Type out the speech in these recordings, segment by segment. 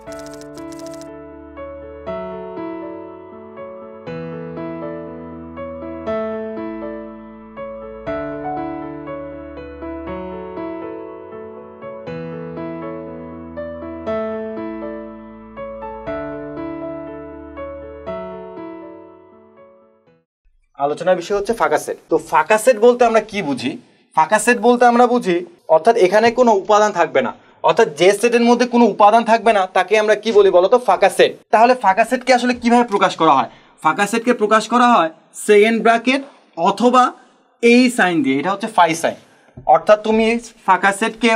আলোচনার বিষয় হচ্ছে ফাঁকা সেট তো ফাঁকা সেট বলতে আমরা কি বুঝি ফাঁকা সেট বলতে আমরা বুঝি অর্থাৎ এখানে কোনো উপাদান থাকবে না অর্থাৎ যে সেটের মধ্যে কোনো উপাদান থাকবে না তাকে আমরা কি বলি বলতো ফাঁকা সেট তাহলে ফাঁকা সেটকে আসলে কিভাবে প্রকাশ করা হয় ফাঁকা সেটকে প্রকাশ করা হয় সেকেন্ড ব্র্যাকেট অথবা এই সাইন দিয়ে এটা হচ্ছে ফাই সাইন অর্থাৎ তুমি ফাঁকা সেটকে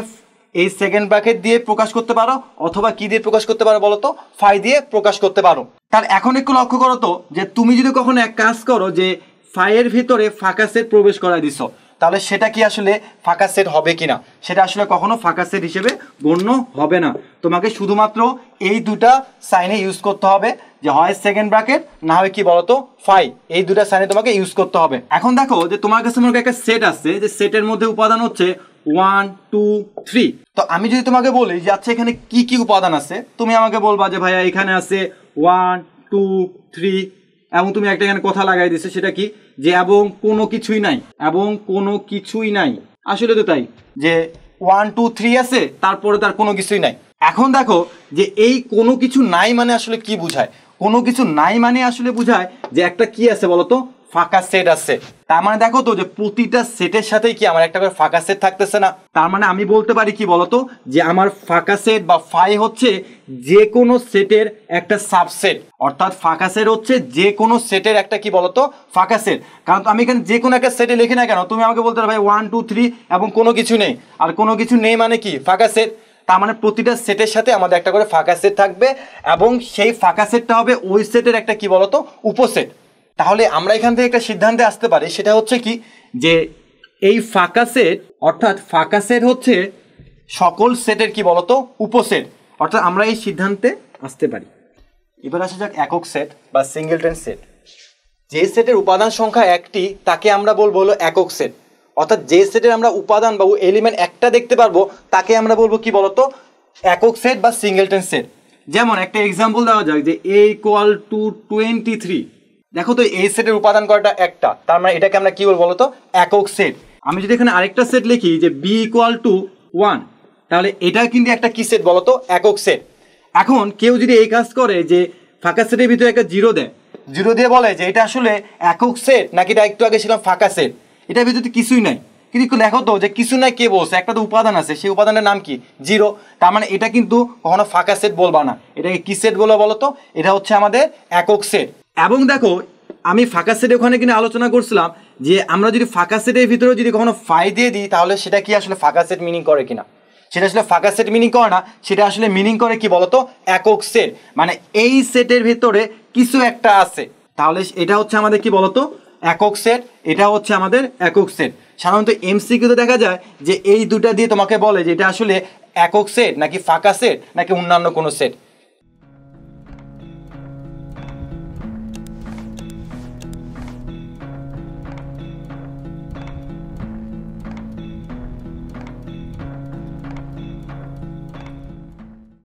এই সেকেন্ড ব্র্যাকেট দিয়ে প্রকাশ করতে পারো অথবা কি দিয়ে প্রকাশ করতে পারো বলো তো ফাই দিয়ে প্রকাশ করতে পারো তার এখন একটু লক্ষ্য করো তো যে তুমি যদি কখনো এক কাজ করো যে ফাইয়ের ভিতরে ফাঁকা সেট প্রবেশ করা দিছো তাহলে সেটা কি আসলে ফাঁকা সেট হবে কি না সেটা আসলে কখনো ফাঁকা সেট হিসেবে গণ্য হবে না তোমাকে শুধুমাত্র এই দুটা সাইনে ইউজ করতে হবে যে হয় সেকেন্ড ব্র্যাকেট না হয় কি বলতো ফাই এই দুটা সাইনে তোমাকে ইউজ করতে হবে এখন দেখো যে তোমার কাছে মনে একটা সেট আছে যে সেটের মধ্যে উপাদান হচ্ছে ওয়ান টু থ্রি তো আমি যদি তোমাকে বলি যে আচ্ছা এখানে কি কি উপাদান আছে তুমি আমাকে বলবা যে ভাইয়া এখানে আছে ওয়ান টু থ্রি এবং তুমি একটা এখানে কথা লাগাই দিছে সেটা কি যে এবং কোনো কিছুই নাই এবং কোনো কিছুই নাই আসলে তো তাই যে ওয়ান টু থ্রি আছে তারপরে তার কোনো কিছুই নাই এখন দেখো যে এই কোনো কিছু নাই মানে আসলে কি বোঝায় কোনো কিছু নাই মানে আসলে বোঝায় যে একটা কি আছে বলতো ফাঁকা সেট আছে তার মানে দেখো তো যে প্রতিটা সেটের সাথে কি আমার একটা করে ফাঁকা সেট থাকতেছে না তার মানে আমি বলতে পারি কি বলতো যে আমার ফাঁকা সেট বা ফাই হচ্ছে যে কোনো সেটের একটা সাবসেট অর্থাৎ ফাঁকা সেট হচ্ছে যে কোনো সেটের একটা কি বলতো ফাঁকা সেট কারণ আমি এখানে যে কোনো একটা সেটে লিখি না কেন তুমি আমাকে বলতে পারো ভাই ওয়ান টু থ্রি এবং কোনো কিছু নেই আর কোনো কিছু নেই মানে কি ফাঁকা সেট তার মানে প্রতিটা সেটের সাথে আমাদের একটা করে ফাঁকা সেট থাকবে এবং সেই ফাঁকা সেটটা হবে ওই সেটের একটা কি বলতো উপসেট তাহলে আমরা এখান থেকে একটা সিদ্ধান্তে আসতে পারি সেটা হচ্ছে কি যে এই ফাঁকা সেট অর্থাৎ ফাঁকা সেট হচ্ছে সকল সেটের কি বলতো উপসেট অর্থাৎ আমরা এই সিদ্ধান্তে আসতে পারি এবার আসা যাক একক সেট বা সিঙ্গেল ট্রেন সেট যে সেটের উপাদান সংখ্যা একটি তাকে আমরা বলবো হলো একক সেট অর্থাৎ যে সেটের আমরা উপাদান বা এলিমেন্ট একটা দেখতে পারবো তাকে আমরা বলবো কি বলতো একক সেট বা সিঙ্গেল সিঙ্গেলটন সেট যেমন একটা এক্সাম্পল দেওয়া যাক যে A equal to twenty three দেখো তো এই সেটের উপাদান কয়টা একটা তার মানে এটাকে আমরা কি বলবো বলতো একক সেট আমি যদি এখানে আরেকটা সেট লিখি যে বি ইকুয়াল টু ওয়ান তাহলে এটা কিন্তু একটা কি সেট বলতো একক সেট এখন কেউ যদি এই কাজ করে যে ফাঁকা সেটের ভিতরে একটা জিরো দেয় জিরো দিয়ে বলে যে এটা আসলে একক সেট নাকি এটা একটু আগে ছিলাম ফাঁকা সেট এটার ভিতরে কিছুই নাই কিন্তু দেখো তো যে কিছু নাই কে বলছে একটা তো উপাদান আছে সেই উপাদানের নাম কি জিরো তার মানে এটা কিন্তু কখনো ফাঁকা সেট বলবা না এটাকে কি সেট বলে বলো তো এটা হচ্ছে আমাদের একক সেট এবং দেখো আমি ফাঁকা সেটে ওখানে কিনে আলোচনা করছিলাম যে আমরা যদি ফাঁকা সেটের ভিতরেও যদি কখনো ফাই দিয়ে দিই তাহলে সেটা কি আসলে ফাঁকা সেট মিনিং করে কিনা সেটা আসলে ফাঁকা সেট মিনিং করে না সেটা আসলে মিনিং করে কি বলতো একক সেট মানে এই সেটের ভিতরে কিছু একটা আছে তাহলে এটা হচ্ছে আমাদের কি বলতো একক সেট এটা হচ্ছে আমাদের একক সেট সাধারণত এমসি কিন্তু দেখা যায় যে এই দুটা দিয়ে তোমাকে বলে যে এটা আসলে একক সেট নাকি ফাঁকা সেট নাকি অন্যান্য কোনো সেট